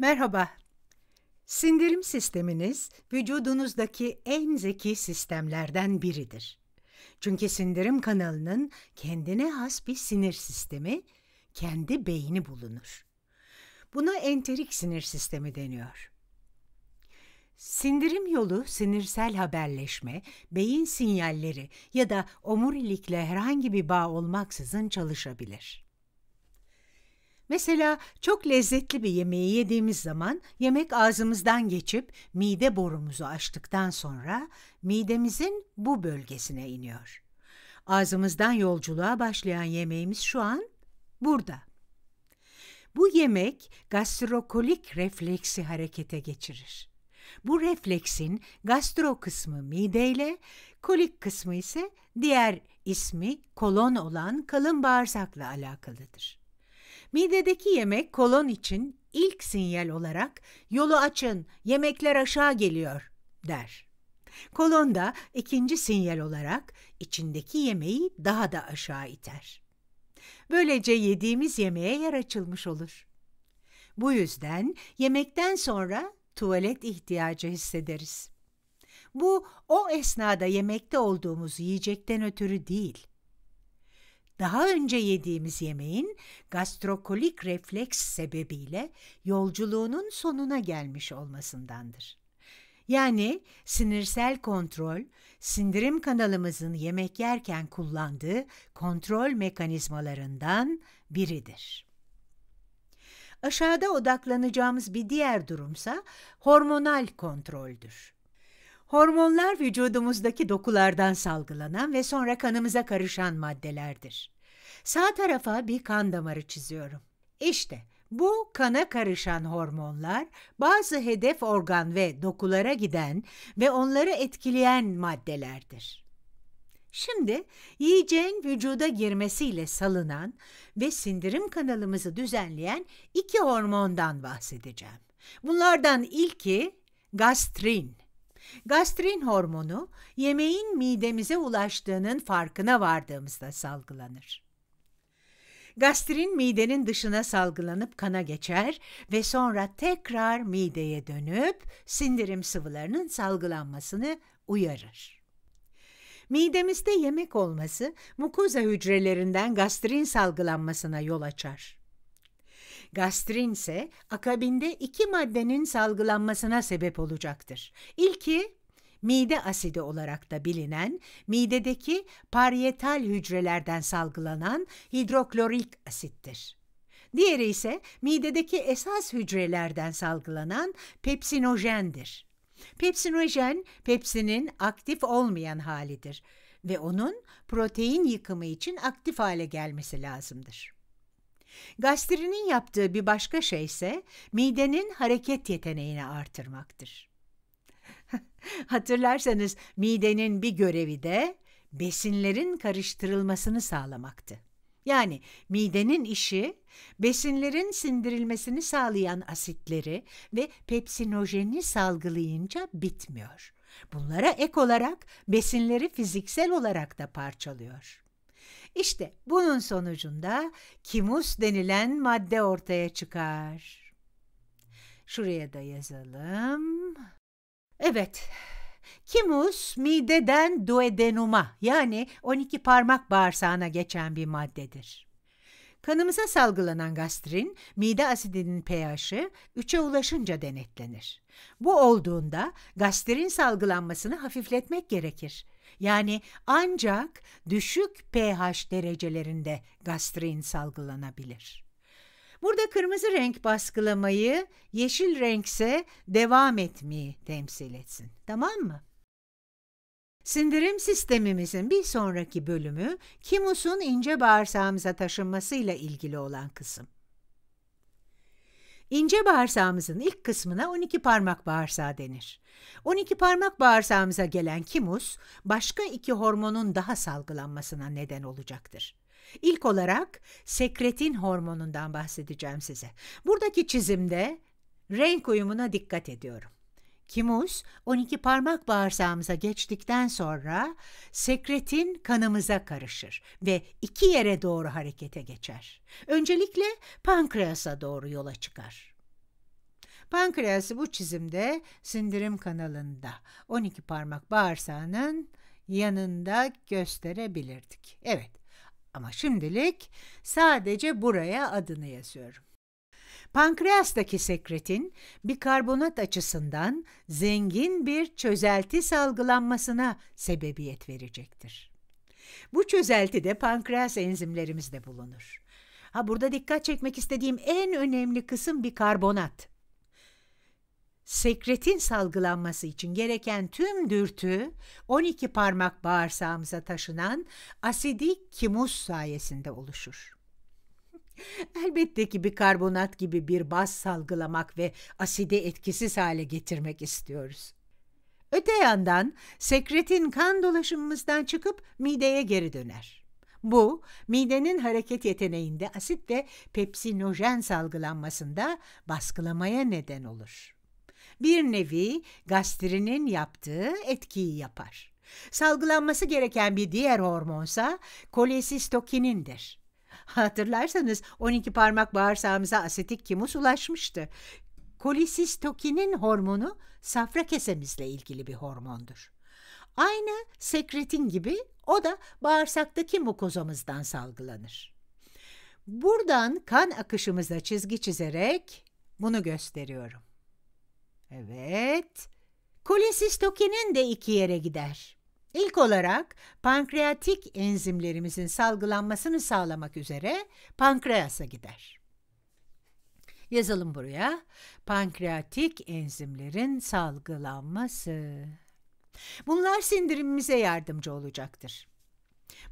Merhaba. Sindirim sisteminiz vücudunuzdaki en zeki sistemlerden biridir. Çünkü sindirim kanalının kendine has bir sinir sistemi, kendi beyni bulunur. Buna enterik sinir sistemi deniyor. Sindirim yolu sinirsel haberleşme, beyin sinyalleri ya da omurilikle herhangi bir bağ olmaksızın çalışabilir. Mesela çok lezzetli bir yemeği yediğimiz zaman yemek ağzımızdan geçip mide borumuzu açtıktan sonra midemizin bu bölgesine iniyor. Ağzımızdan yolculuğa başlayan yemeğimiz şu an burada. Bu yemek gastrokolik refleksi harekete geçirir. Bu refleksin gastro kısmı mideyle, kolik kısmı ise diğer ismi kolon olan kalın bağırsakla alakalıdır. Midedeki yemek kolon için ilk sinyal olarak yolu açın, yemekler aşağı geliyor der. Kolon da ikinci sinyal olarak içindeki yemeği daha da aşağı iter. Böylece yediğimiz yemeğe yer açılmış olur. Bu yüzden yemekten sonra tuvalet ihtiyacı hissederiz. Bu o esnada yemekte olduğumuz yiyecekten ötürü değil, daha önce yediğimiz yemeğin gastrokolik refleks sebebiyle yolculuğunun sonuna gelmiş olmasındandır. Yani sinirsel kontrol, sindirim kanalımızın yemek yerken kullandığı kontrol mekanizmalarından biridir. Aşağıda odaklanacağımız bir diğer durumsa hormonal kontroldür. Hormonlar vücudumuzdaki dokulardan salgılanan ve sonra kanımıza karışan maddelerdir. Sağ tarafa bir kan damarı çiziyorum. İşte bu kana karışan hormonlar bazı hedef organ ve dokulara giden ve onları etkileyen maddelerdir. Şimdi yiyeceğin vücuda girmesiyle salınan ve sindirim kanalımızı düzenleyen iki hormondan bahsedeceğim. Bunlardan ilki gastrin. Gastrin hormonu yemeğin midemize ulaştığının farkına vardığımızda salgılanır. Gastrin midenin dışına salgılanıp kana geçer ve sonra tekrar mideye dönüp sindirim sıvılarının salgılanmasını uyarır. Midemizde yemek olması mukoza hücrelerinden gastrin salgılanmasına yol açar. Gastrin ise akabinde iki maddenin salgılanmasına sebep olacaktır. İlki mide asidi olarak da bilinen midedeki parietal hücrelerden salgılanan hidroklorik asittir. Diğeri ise midedeki esas hücrelerden salgılanan pepsinojendir. Pepsinojen, pepsinin aktif olmayan halidir ve onun protein yıkımı için aktif hale gelmesi lazımdır. Gastrinin yaptığı bir başka şey ise midenin hareket yeteneğini artırmaktır. Hatırlarsanız midenin bir görevi de besinlerin karıştırılmasını sağlamaktı. Yani midenin işi besinlerin sindirilmesini sağlayan asitleri ve pepsinojeni salgılayınca bitmiyor. Bunlara ek olarak besinleri fiziksel olarak da parçalıyor. İşte bunun sonucunda kimus denilen madde ortaya çıkar. Şuraya da yazalım. Evet, Kimus mideden duodenuma yani 12 parmak bağırsağına geçen bir maddedir. Kanımıza salgılanan gastrin, mide asidinin pH'i 3'e ulaşınca denetlenir. Bu olduğunda gastrin salgılanmasını hafifletmek gerekir. Yani ancak düşük pH derecelerinde gastrin salgılanabilir. Burada kırmızı renk baskılamayı, yeşil renkse devam etmeyi temsil etsin. Tamam mı? Sindirim sistemimizin bir sonraki bölümü kimusun ince bağırsağımıza taşınmasıyla ilgili olan kısım. İnce bağırsağımızın ilk kısmına 12 parmak bağırsağı denir. 12 parmak bağırsağımıza gelen kimus, başka iki hormonun daha salgılanmasına neden olacaktır. İlk olarak sekretin hormonundan bahsedeceğim size. Buradaki çizimde renk uyumuna dikkat ediyorum. Kimus 12 parmak bağırsağımıza geçtikten sonra sekretin kanımıza karışır ve iki yere doğru harekete geçer. Öncelikle pankreasa doğru yola çıkar. Pankreası bu çizimde sindirim kanalında 12 parmak bağırsağının yanında gösterebilirdik. Evet ama şimdilik sadece buraya adını yazıyorum. Pankreastaki sekretin bikarbonat açısından zengin bir çözelti salgılanmasına sebebiyet verecektir. Bu çözeltide pankreas enzimlerimizde bulunur. Ha burada dikkat çekmek istediğim en önemli kısım bikarbonat. Sekretin salgılanması için gereken tüm dürtü 12 parmak bağırsağımıza taşınan asidik kimus sayesinde oluşur. Elbette ki bikarbonat gibi bir baz salgılamak ve asidi etkisiz hale getirmek istiyoruz. Öte yandan sekretin kan dolaşımımızdan çıkıp mideye geri döner. Bu, midenin hareket yeteneğinde asit ve pepsinojen salgılanmasında baskılamaya neden olur. Bir nevi gastrinin yaptığı etkiyi yapar. Salgılanması gereken bir diğer hormonsa kolesistokinindir. Hatırlarsanız 12 parmak bağırsağımıza asetik kimus ulaşmıştı. Kolisistokinin hormonu safra kesemizle ilgili bir hormondur. Aynı sekretin gibi o da bağırsaktaki mukozamızdan salgılanır. Buradan kan akışımıza çizgi çizerek bunu gösteriyorum. Evet, kolisistokinin de iki yere gider. İlk olarak pankreatik enzimlerimizin salgılanmasını sağlamak üzere pankreasa gider. Yazalım buraya. Pankreatik enzimlerin salgılanması. Bunlar sindirimimize yardımcı olacaktır.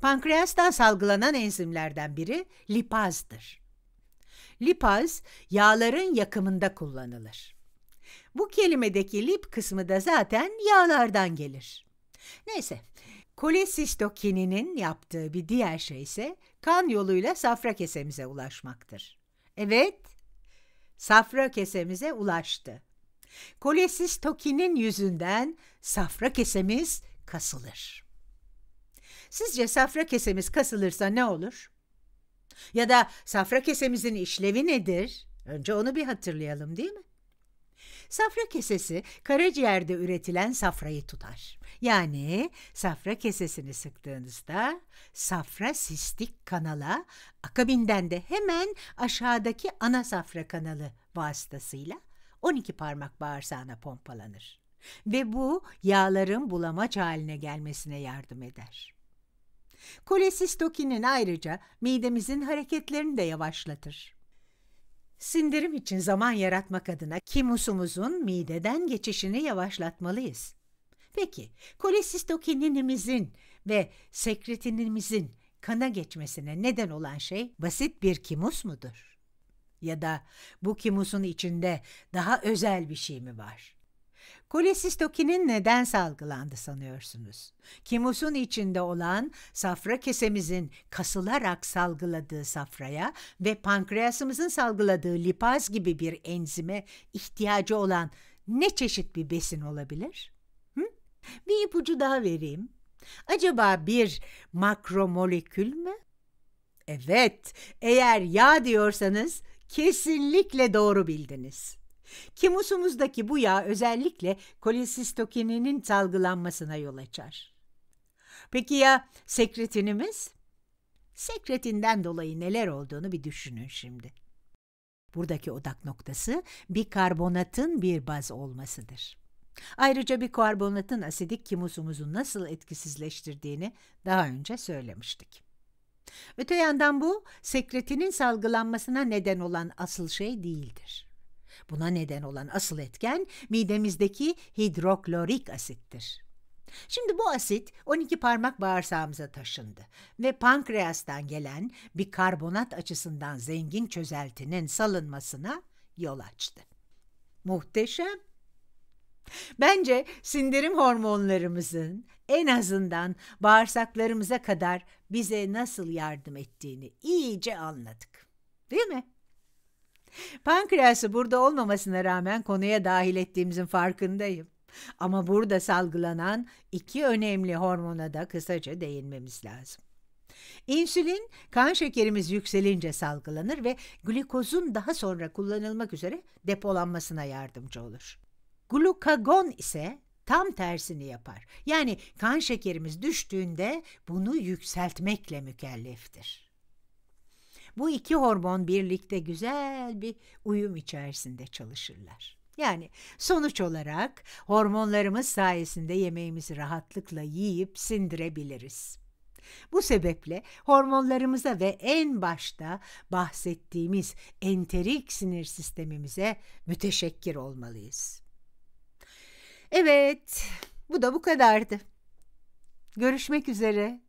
Pankreastan salgılanan enzimlerden biri lipazdır. Lipaz yağların yakımında kullanılır. Bu kelimedeki lip kısmı da zaten yağlardan gelir. Neyse, kolesistokinin yaptığı bir diğer şey ise kan yoluyla safra kesemize ulaşmaktır. Evet, safra kesemize ulaştı. Kolesistokinin yüzünden safra kesemiz kasılır. Sizce safra kesemiz kasılırsa ne olur? Ya da safra kesemizin işlevi nedir? Önce onu bir hatırlayalım değil mi? Safra kesesi karaciğerde üretilen safrayı tutar. Yani safra kesesini sıktığınızda safra sistik kanala akabinden de hemen aşağıdaki ana safra kanalı vasıtasıyla 12 parmak bağırsağına pompalanır ve bu yağların bulamaç haline gelmesine yardım eder. Kolesistokinin ayrıca midemizin hareketlerini de yavaşlatır. Sindirim için zaman yaratmak adına kimusumuzun mideden geçişini yavaşlatmalıyız. Peki, kolesistokininimizin ve sekretinimizin kana geçmesine neden olan şey basit bir kimus mudur? Ya da bu kimusun içinde daha özel bir şey mi var? Kolesistokinin neden salgılandı sanıyorsunuz? Kimusun içinde olan safra kesemizin kasılarak salgıladığı safraya ve pankreasımızın salgıladığı lipaz gibi bir enzime ihtiyacı olan ne çeşit bir besin olabilir? Hı? Bir ipucu daha vereyim. Acaba bir makromolekül mü? Evet, eğer yağ diyorsanız kesinlikle doğru bildiniz. Kimusumuzdaki bu yağ özellikle kolisistokininin salgılanmasına yol açar. Peki ya sekretinimiz? Sekretinden dolayı neler olduğunu bir düşünün şimdi. Buradaki odak noktası bir karbonatın bir baz olmasıdır. Ayrıca bir karbonatın asidik kimusumuzu nasıl etkisizleştirdiğini daha önce söylemiştik. Öte yandan bu, sekretinin salgılanmasına neden olan asıl şey değildir. Buna neden olan asıl etken midemizdeki hidroklorik asittir. Şimdi bu asit 12 parmak bağırsağımıza taşındı ve pankreastan gelen bir karbonat açısından zengin çözeltinin salınmasına yol açtı. Muhteşem. Bence sindirim hormonlarımızın en azından bağırsaklarımıza kadar bize nasıl yardım ettiğini iyice anladık. Değil mi? Pankreası burada olmamasına rağmen konuya dahil ettiğimizin farkındayım. Ama burada salgılanan iki önemli hormona da kısaca değinmemiz lazım. İnsülin kan şekerimiz yükselince salgılanır ve glikozun daha sonra kullanılmak üzere depolanmasına yardımcı olur. Glukagon ise tam tersini yapar. Yani kan şekerimiz düştüğünde bunu yükseltmekle mükelleftir bu iki hormon birlikte güzel bir uyum içerisinde çalışırlar. Yani sonuç olarak hormonlarımız sayesinde yemeğimizi rahatlıkla yiyip sindirebiliriz. Bu sebeple hormonlarımıza ve en başta bahsettiğimiz enterik sinir sistemimize müteşekkir olmalıyız. Evet, bu da bu kadardı. Görüşmek üzere.